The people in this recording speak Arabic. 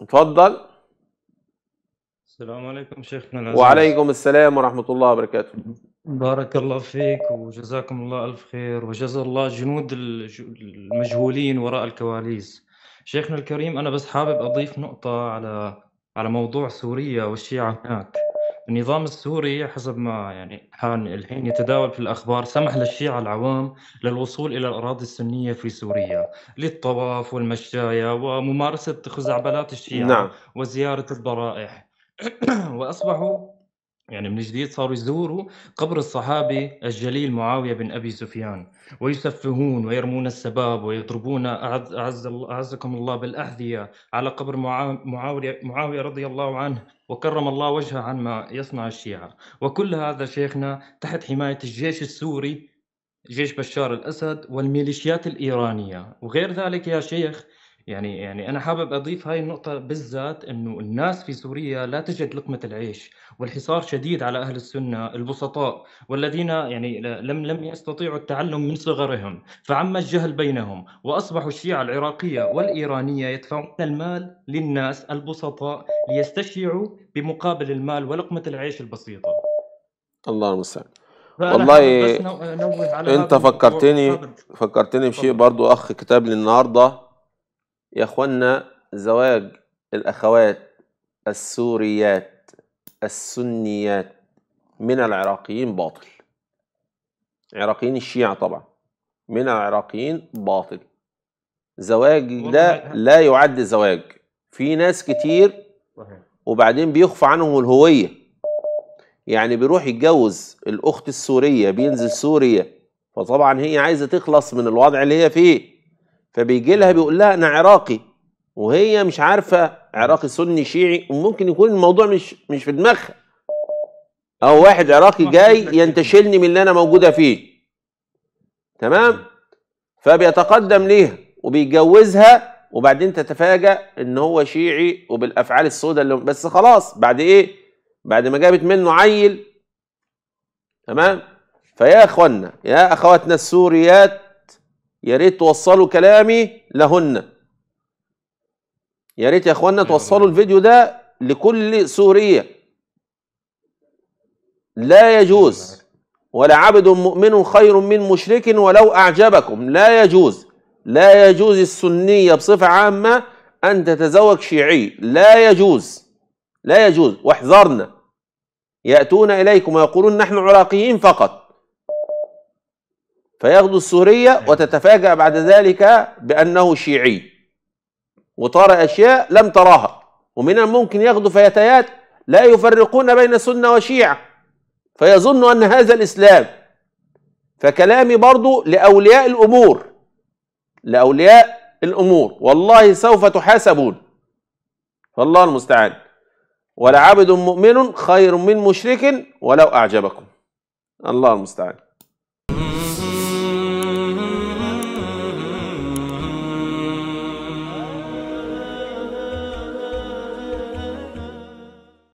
اتفضل السلام عليكم شيخنا العزيز وعليكم السلام ورحمة الله وبركاته بارك الله فيك وجزاكم الله ألف خير وجزا الله جنود المجهولين وراء الكواليس شيخنا الكريم أنا بس حابب أضيف نقطة على على موضوع سوريا والشيعة هناك النظام السوري حسب ما يعني حان الحين يتداول في الأخبار سمح للشيعة العوام للوصول إلى الأراضي السنية في سوريا للطواف والمشاية وممارسة خزعبلات الشيعة نعم. وزيارة الضرائح وأصبحوا يعني من جديد صاروا يزوروا قبر الصحابي الجليل معاوية بن أبي سفيان ويسفهون ويرمون السباب ويضربون أعز, أعز أعزكم الله بالأحذية على قبر معاوية, معاوية رضي الله عنه وكرم الله وجهه عن ما يصنع الشيعة وكل هذا شيخنا تحت حماية الجيش السوري جيش بشار الأسد والميليشيات الإيرانية وغير ذلك يا شيخ يعني يعني انا حابب اضيف هاي النقطه بالذات انه الناس في سوريا لا تجد لقمه العيش والحصار شديد على اهل السنه البسطاء والذين يعني لم لم يستطيعوا التعلم من صغرهم فعم الجهل بينهم واصبحوا الشيعه العراقيه والايرانيه يدفعون المال للناس البسطاء ليستشيعوا بمقابل المال ولقمه العيش البسيطه الله المستعان والله انت فكرتني فكرتني بشيء برضو اخ كتاب لي النهارده يا اخوانا زواج الاخوات السوريات السنيات من العراقيين باطل عراقيين الشيعة طبعا من العراقيين باطل زواج ده لا يعد زواج في ناس كتير وبعدين بيخفى عنهم الهوية يعني بيروح يتجوز الأخت السورية بينزل سوريا فطبعا هي عايزة تخلص من الوضع اللي هي فيه فبيجي لها بيقول لها انا عراقي وهي مش عارفه عراقي سني شيعي وممكن يكون الموضوع مش مش في دماغها او واحد عراقي جاي ينتشلني من اللي انا موجوده فيه تمام فبيتقدم ليها وبيتجوزها وبعدين تتفاجأ ان هو شيعي وبالافعال السوداء اللي بس خلاص بعد ايه بعد ما جابت منه عيل تمام فيا اخوانا يا اخواتنا السوريات يا ريت توصلوا كلامي لهن يا ريت يا اخوانا توصلوا الفيديو ده لكل سورية لا يجوز ولا عبد مؤمن خير من مشرك ولو أعجبكم لا يجوز لا يجوز السنية بصفة عامة أن تتزوج شيعي لا يجوز لا يجوز واحذرنا يأتون إليكم ويقولون نحن عراقيين فقط فيغدو السورية نعم. وتتفاجأ بعد ذلك بأنه شيعي وترى أشياء لم تراها ومن الممكن يغدو فتيات لا يفرقون بين سنة وشيعة فيظن أن هذا الإسلام فكلامي برضو لأولياء الأمور لأولياء الأمور والله سوف تحاسبون فالله المستعان ولعبد مؤمن خير من مشرك ولو أعجبكم الله المستعان